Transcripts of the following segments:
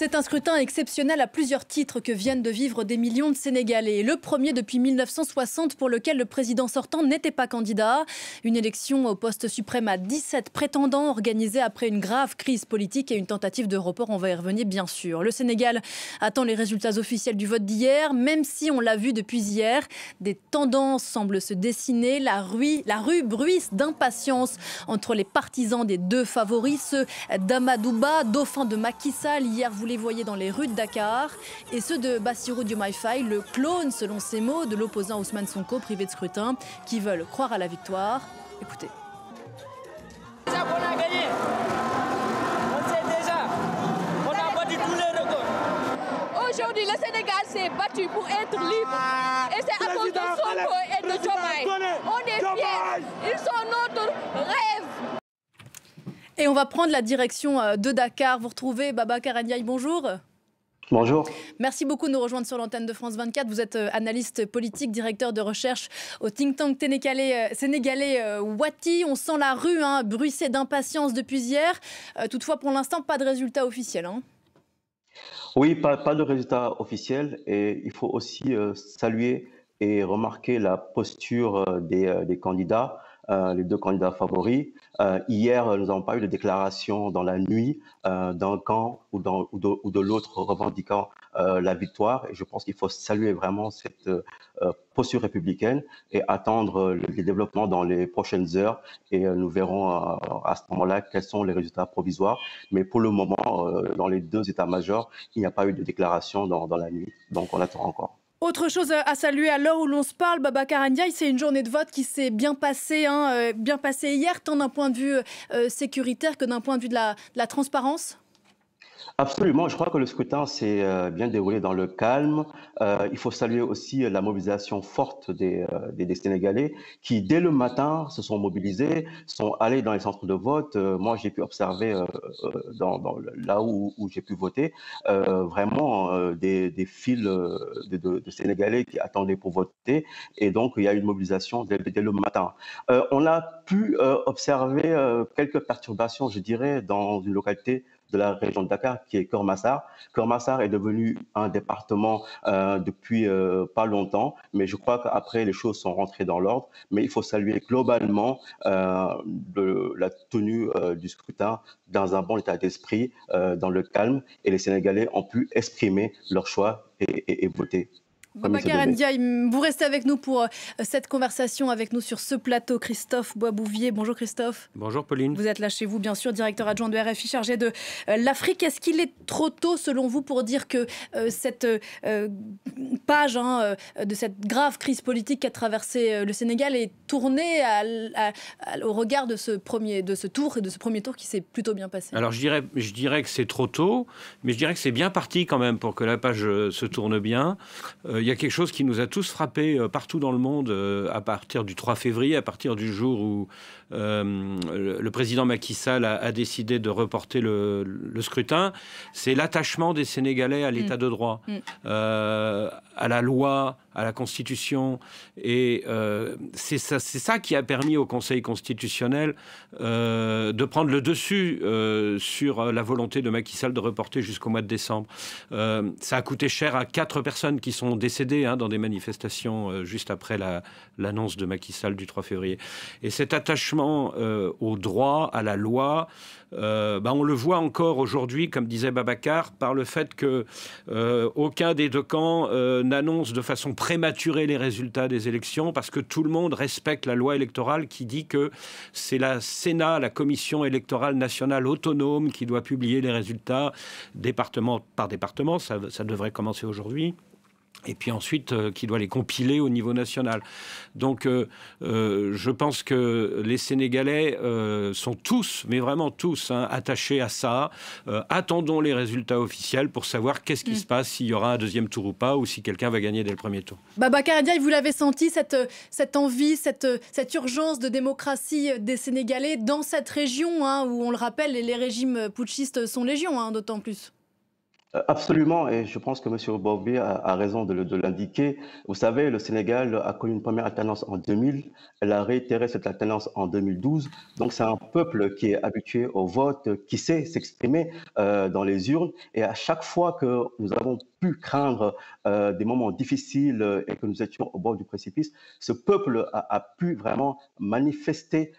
C'est un scrutin exceptionnel à plusieurs titres que viennent de vivre des millions de Sénégalais. Le premier depuis 1960 pour lequel le président sortant n'était pas candidat. Une élection au poste suprême à 17 prétendants organisée après une grave crise politique et une tentative de report. On va y revenir bien sûr. Le Sénégal attend les résultats officiels du vote d'hier, même si on l'a vu depuis hier, des tendances semblent se dessiner. La rue, la rue bruisse d'impatience entre les partisans des deux favoris, ceux d'Amadouba, dauphin de Macky Sall. Hier, les voyez dans les rues de Dakar, et ceux de Bassirou Diomaye le clone, selon ses mots, de l'opposant Ousmane Sonko, privé de scrutin, qui veulent croire à la victoire. Écoutez. on a gagné. On sait déjà. On a battu tous les records. Aujourd'hui, le Sénégal s'est battu pour être ah, libre. Et c'est à cause de Sonko et de Diomaye. On est fiers. Ils sont notre et on va prendre la direction euh, de Dakar. Vous retrouvez Baba Karaniaï, bonjour. Bonjour. Merci beaucoup de nous rejoindre sur l'antenne de France 24. Vous êtes euh, analyste politique, directeur de recherche au think tank sénégalais euh, Wati. On sent la rue hein, bruissée d'impatience depuis hier. toutefois, pour l'instant, pas de résultat officiel. Hein. Oui, pas, de résultat officiel. Et il faut aussi saluer et remarquer la posture des candidats. Euh, les deux candidats favoris. Euh, hier, nous n'avons pas eu de déclaration dans la nuit euh, d'un camp ou, dans, de, l'autre revendiquant la victoire. Et je pense qu'il faut saluer vraiment cette posture républicaine et attendre les développements dans les prochaines heures. Et nous verrons à ce moment-là quels sont les résultats provisoires. Mais pour le moment, dans les deux états-majors, il n'y a pas eu de déclaration dans la nuit. Donc on attend encore. Autre chose à saluer à l'heure où l'on se parle, Baba Ndiaye, c'est une journée de vote qui s'est bien passée, hein, euh, bien passée hier, tant d'un point de vue euh, euh, sécuritaire que d'un point de vue de la transparence Absolument, je crois que le scrutin s'est euh, bien déroulé dans le calme. Euh, il faut saluer aussi la mobilisation forte euh, des, des, Sénégalais qui, dès le matin, se sont mobilisés, sont allés dans les centres de vote. moi, j'ai pu observer dans, là où, j'ai pu voter vraiment des, des, files de, Sénégalais qui attendaient pour voter. Et donc, il y a eu une mobilisation dès, dès le matin. on a pu observer quelques perturbations, je dirais, dans une localité de la région de Dakar, qui est Kormassar. Kormassar est devenu un département euh, depuis euh, pas longtemps, mais je crois qu'après, les choses sont rentrées dans l'ordre. Mais il faut saluer globalement euh, la tenue du scrutin dans un bon état d'esprit, dans le calme, et les Sénégalais ont pu exprimer leur choix et voter vous restez avec nous pour euh, cette conversation avec nous sur ce plateau. Christophe Boisbouvier, bonjour Christophe. Bonjour Pauline. Vous êtes là chez vous, bien sûr, directeur adjoint de RFI chargé de euh, l'Afrique. Est-ce qu'il est trop tôt, selon vous, pour dire que euh, cette page hein, de cette grave crise politique a traversé le Sénégal est tournée à, au regard de ce, premier, de ce tour et de ce premier tour qui s'est plutôt bien passé Alors je dirais, je dirais que c'est trop tôt, mais je dirais que c'est bien parti quand même pour que la page se tourne bien. Euh, il y a quelque chose qui nous a tous frappés euh, partout dans le monde euh, à partir du 3 février, à partir du jour où le président Macky Sall a, décidé de reporter le, scrutin, c'est l'attachement des Sénégalais à l'état mm. de droit, mm. à la loi, à la Constitution. Et euh, c'est ça, ça, qui a permis au Conseil constitutionnel euh, de prendre le dessus euh, sur la volonté de Macky Sall de reporter jusqu'au mois de décembre. ça a coûté cher à quatre personnes qui sont décédées hein, dans des manifestations juste après l'annonce de Macky Sall du 3 février. Et cet attachement au droit, à la loi, bah, on le voit encore aujourd'hui, comme disait Babacar, par le fait que aucun des deux camps n'annonce de façon prématurer les résultats des élections parce que tout le monde respecte la loi électorale qui dit que c'est la Sénat, la Commission électorale nationale autonome qui doit publier les résultats département par département. Ça, devrait commencer aujourd'hui et puis ensuite euh, qui doit les compiler au niveau national. Donc euh, euh, je pense que les Sénégalais sont tous, mais vraiment tous, hein, attachés à ça. attendons les résultats officiels pour savoir qu'est-ce qui mm. se passe, s'il y aura un deuxième tour ou pas, ou si quelqu'un va gagner dès le premier tour. Babacar vous l'avez senti, cette, envie, cette, urgence de démocratie des Sénégalais dans cette région, hein, où on le rappelle, les régimes putschistes sont légion, hein, d'autant plus. Euh, absolument, et je pense que M. Bobé a, raison de, l'indiquer. Vous savez, le Sénégal a connu une première alternance en 2000, elle a réitéré cette alternance en 2012. Donc c'est un peuple qui est habitué au vote, qui sait s'exprimer euh, dans les urnes. Et à chaque fois que nous avons pu craindre euh, des moments difficiles et que nous étions au bord du précipice, ce peuple a, pu vraiment manifester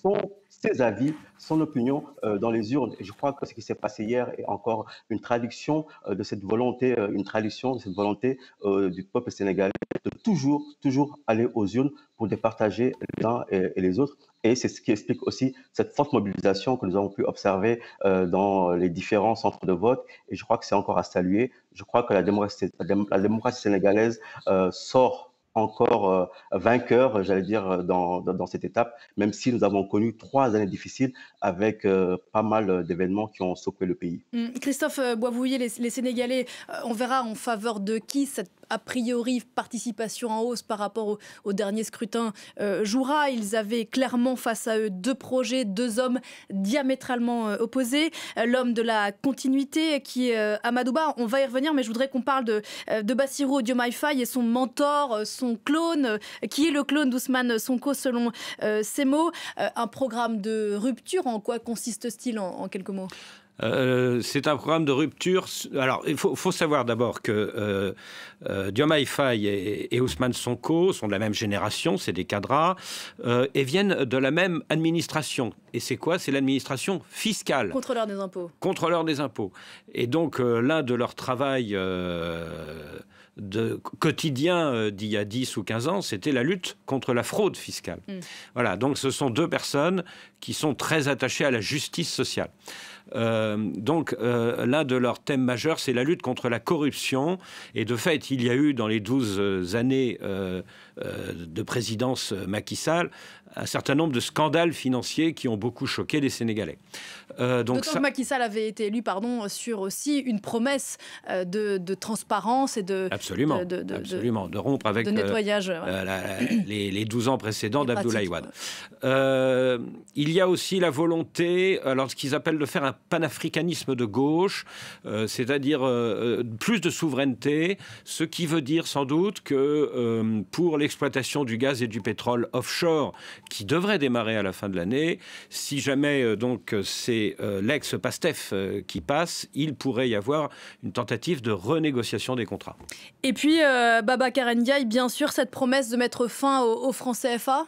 son ses avis, son opinion euh, dans les urnes. Et je crois que ce qui s'est passé hier est encore une traduction euh, de cette volonté, euh, une traduction de cette volonté du peuple sénégalais de toujours, toujours aller aux urnes pour départager les uns et, les autres. Et c'est ce qui explique aussi cette forte mobilisation que nous avons pu observer dans les différents centres de vote. Et je crois que c'est encore à saluer. Je crois que la démocratie, la démocratie sénégalaise sort encore euh, vainqueur, j'allais dire, euh, dans, dans, cette étape, même si nous avons connu trois années difficiles avec euh, pas mal d'événements qui ont secoué le pays. Hum, Christophe Boivouillet, les, les Sénégalais, on verra en faveur de qui cette a priori participation en hausse par rapport au, dernier scrutin euh, Jura. Ils avaient clairement face à eux deux projets, deux hommes diamétralement euh, opposés. Euh, l'homme de la continuité qui est Amadouba, on va y revenir, mais je voudrais qu'on parle de, de Bassirou Fai et son mentor, son clone, qui est le clone d'Ousmane Sonko selon ses mots. un programme de rupture, en quoi consiste-t-il en quelques mots euh, c'est un programme de rupture. Alors, il faut, savoir d'abord que euh, euh Faye et, Ousmane Sonko sont de la même génération, c'est des cadres, euh, et viennent de la même administration. Et c'est quoi C'est l'administration fiscale. Contrôleur des impôts. Contrôleur des impôts. Et donc, l'un de leurs travail de quotidien d'il y a 10 ou 15 ans, c'était la lutte contre la fraude fiscale. Mm. Voilà, donc ce sont deux personnes qui sont très attachées à la justice sociale. Euh, donc euh, l'un de leurs thèmes majeurs, c'est la lutte contre la corruption. Et de fait, il y a eu dans les 12 euh, années de présidence Macky Sall un certain nombre de scandales financiers qui ont beaucoup choqué les Sénégalais. donc ça... que Macky Sall avait été élu pardon, sur aussi une promesse de, transparence et de... Absolument, de, absolument, de rompre avec nettoyage, les, 12 ans précédents d'Abdoulaye Wade. il y a aussi la volonté, alors ce qu'ils appellent de faire un panafricanisme de gauche, euh, c'est-à-dire euh, euh, plus de souveraineté, ce qui veut dire sans doute que pour l'exploitation du gaz et du pétrole offshore, qui devrait démarrer à la fin de l'année, si jamais donc c'est l'ex-PASTEF qui passe, il pourrait y avoir une tentative de renégociation des contrats. Et puis, Baba Karendiaï, bien sûr, cette promesse de mettre fin au franc CFA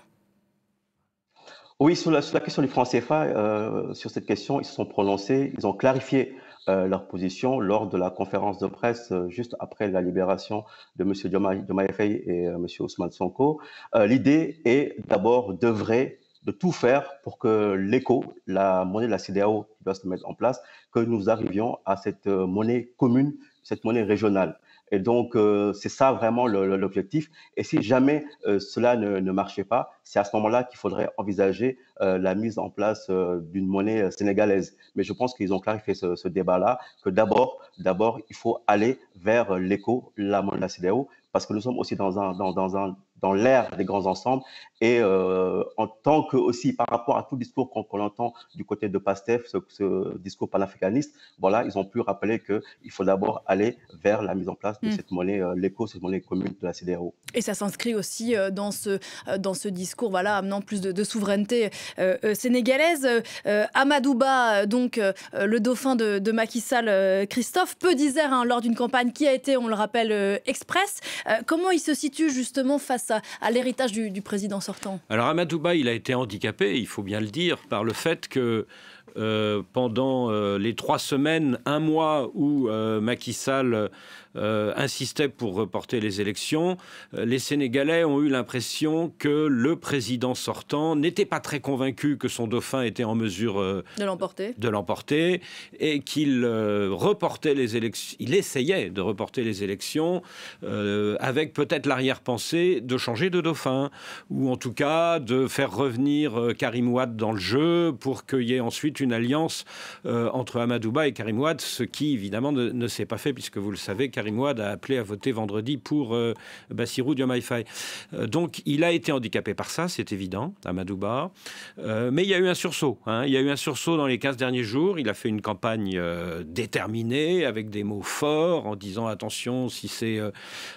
oui, sur la, question du franc CFA, euh, sur cette question, ils se sont prononcés, ils ont clarifié euh, leur position lors de la conférence de presse euh, juste après la libération de M. Diomaye Faye et M. Ousmane Sonko. L'idée est d'abord d'œuvrer de tout faire pour que l'éco, la monnaie de la CDAO qui doit se mettre en place, que nous arrivions à cette monnaie commune, cette monnaie régionale. Et donc, euh, c'est ça vraiment l'objectif. Et si jamais euh, cela ne, marchait pas, c'est à ce moment-là qu'il faudrait envisager euh, la mise en place d'une monnaie sénégalaise. Mais je pense qu'ils ont clarifié ce, débat-là, que d'abord, d'abord, il faut aller vers l'éco, la monnaie parce que nous sommes aussi dans un, dans, dans un dans l'ère des grands ensembles. Et euh, en tant que aussi par rapport à tout discours qu'on entend du côté de Pastef, ce, ce discours panafricaniste, voilà, ils ont pu rappeler qu'il faut d'abord aller vers la mise en place de hmm. cette monnaie, euh, l'éco, cette monnaie commune de la CDRO. Et ça s'inscrit aussi euh, dans ce, dans ce discours, voilà, amenant plus de, souveraineté sénégalaise. Amadouba, donc le dauphin de, de Macky Sall, Christophe, peu diser hein, lors d'une campagne qui a été, on le rappelle, express. comment il se situe justement face à, l'héritage du, du, président sortant Alors Amadouba, il a été handicapé, il faut bien le dire, par le fait que euh, pendant euh, les trois semaines, un mois où euh, Macky Sall insistait pour reporter les élections, les Sénégalais ont eu l'impression que le président sortant n'était pas très convaincu que son dauphin était en mesure de l'emporter et qu'il reportait les élections, il essayait de reporter les élections avec peut-être l'arrière-pensée de changer de dauphin ou en tout cas de faire revenir Karim Ouad dans le jeu pour qu'il y ait ensuite une alliance euh, entre Amadouba et Karim Ouad, ce qui évidemment ne, s'est pas fait, puisque vous le savez, Karim Ouad a appelé à voter vendredi pour euh, Bassirou Diomaye euh, donc il a été handicapé par ça, c'est évident, Amadouba. mais il y a eu un sursaut. Hein. Il y a eu un sursaut dans les 15 derniers jours. Il a fait une campagne déterminée, avec des mots forts, en disant attention, si c'est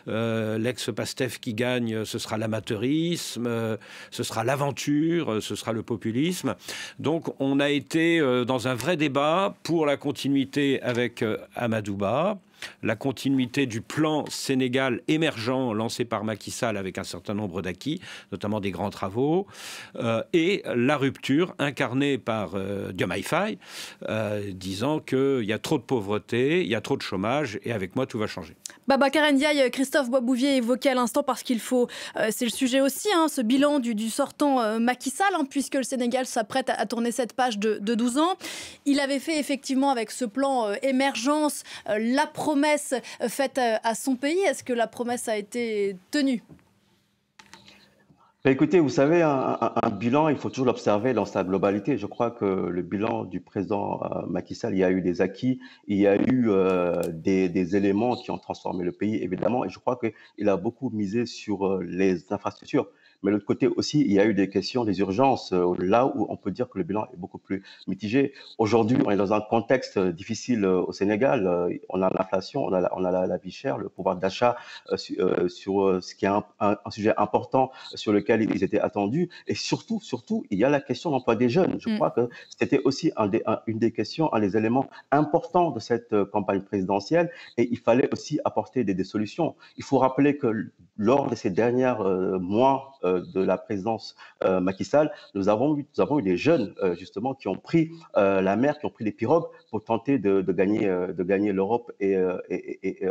l'ex-Pastef qui gagne, ce sera l'amateurisme, ce sera l'aventure, ce sera le populisme. Donc on a été euh, dans un vrai débat pour la continuité avec euh, Amadouba la continuité du plan Sénégal émergent lancé par Macky Sall avec un certain nombre d'acquis, notamment des grands travaux, euh, et la rupture incarnée par euh, Diomaye Faye, euh, disant qu'il y a trop de pauvreté, il y a trop de chômage, et avec moi, tout va changer. Baba Ndiaye, Christophe Boisbouvier évoquait à l'instant, parce qu'il faut, euh, c'est le sujet aussi, hein, ce bilan du, sortant Macky Sall, hein, puisque le Sénégal s'apprête à, tourner cette page de, de, 12 ans. Il avait fait effectivement avec ce plan émergence la promesse euh, faite euh, à son pays. Est-ce que la promesse a été tenue ben, Écoutez, vous savez, un, bilan, il faut toujours l'observer dans sa globalité. Je crois que le bilan du président euh, Macky Sall, il y a eu des acquis, il y a eu des, des, éléments qui ont transformé le pays, évidemment, et je crois qu'il a beaucoup misé sur les infrastructures. Mais de l'autre côté aussi, il y a eu des questions, des urgences, euh, là où on peut dire que le bilan est beaucoup plus mitigé. Aujourd'hui, on est dans un contexte euh, difficile euh, au Sénégal. On a l'inflation, on a, la, vie chère, le pouvoir d'achat sur, ce qui est un, sujet important sur lequel ils étaient attendus. Et surtout, surtout, il y a la question de l'emploi des jeunes. Je mm. crois que c'était aussi des, une des questions, un des éléments importants de cette campagne présidentielle. Et il fallait aussi apporter des, des solutions. Il faut rappeler que lors de ces derniers euh, mois euh, de la présidence euh, Macky Sall, nous avons, eu, nous avons eu des jeunes justement qui ont pris la mer, qui ont pris les pirogues pour tenter de, gagner, de gagner l'Europe et, et,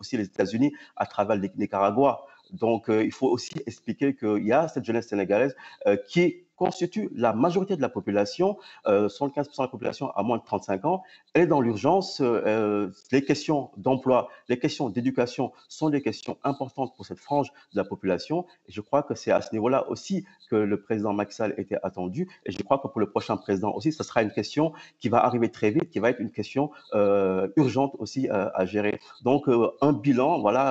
aussi les États-Unis à travers le Nicaragua. Donc, il faut aussi expliquer qu'il y a cette jeunesse sénégalaise qui constitue la majorité de la population, euh, 75% de la population à moins de 35 ans, elle est dans l'urgence. Euh, euh, les questions d'emploi, les questions d'éducation sont des questions importantes pour cette frange de la population. je crois que c'est à ce niveau-là aussi que le président Maxal était attendu. Et je crois que pour le prochain président aussi, ce sera une question qui va arriver très vite, qui va être une question euh, urgente aussi à gérer. Donc, un bilan, voilà,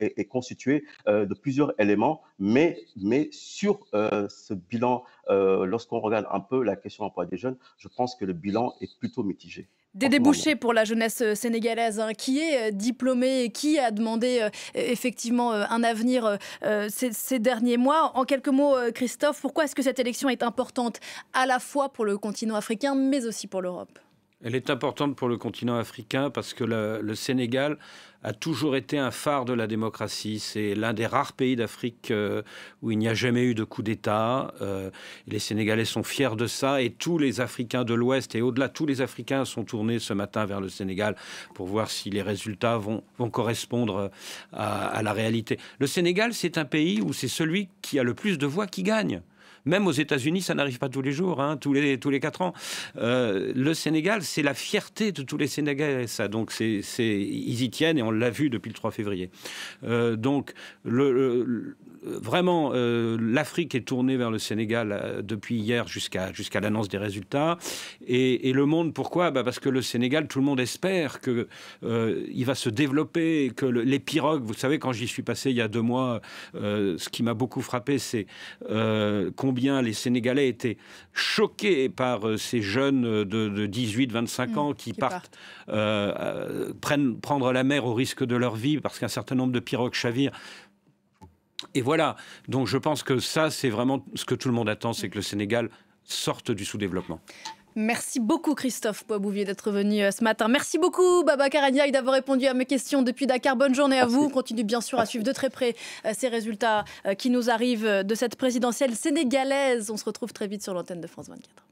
est, est constitué de plusieurs éléments, mais, mais sur ce bilan euh, lorsqu'on regarde un peu la question de des jeunes, je pense que le bilan est plutôt mitigé. Des débouchés pour la jeunesse euh, sénégalaise, hein. qui est euh, diplômée et qui a demandé e-, effectivement un avenir ces, derniers mois. En quelques mots, Christophe, pourquoi est-ce que cette élection est importante à la fois pour le continent africain, mais aussi pour l'Europe elle est importante pour le continent africain parce que le, Sénégal a toujours été un phare de la démocratie. C'est l'un des rares pays d'Afrique euh, où il n'y a jamais eu de coup d'État. Euh, les Sénégalais sont fiers de ça et tous les Africains de l'Ouest et au-delà, tous les Africains sont tournés ce matin vers le Sénégal pour voir si les résultats vont, correspondre euh, à la réalité. Le Sénégal, c'est un pays où c'est celui qui a le plus de voix qui gagne. Même aux États-Unis, ça n'arrive pas tous les jours, hein, tous, les, tous les quatre ans. Euh, le Sénégal, c'est la fierté de tous les Sénégalais, ça. Donc, c'est, ils y tiennent et on l'a vu depuis le 3 février. Euh, donc, le, vraiment, euh, l'Afrique est tournée vers le Sénégal depuis hier jusqu'à, jusqu'à l'annonce des résultats. Et, le monde, pourquoi bah Parce que le Sénégal, tout le monde espère qu'il va se développer, que les pirogues, vous savez, quand j'y suis passé il y a deux mois, ce qui m'a beaucoup frappé, c'est qu'on bien les Sénégalais étaient choqués par euh, ces jeunes euh, de, 18-25 mmh, ans qui, partent, euh, prennent, prendre la mer au risque de leur vie parce qu'un certain nombre de pirogues chavirent. Et voilà. Donc je pense que ça, c'est vraiment ce que tout le monde attend, c'est que le Sénégal sorte du sous-développement. Merci beaucoup Christophe Boisbouvier d'être venu euh, ce matin. Merci beaucoup Baba Karania d'avoir répondu à mes questions depuis Dakar. Bonne journée à vous. On continue bien sûr à suivre de très près euh, ces résultats euh, qui nous arrivent de cette présidentielle sénégalaise. On se retrouve très vite sur l'antenne de France 24.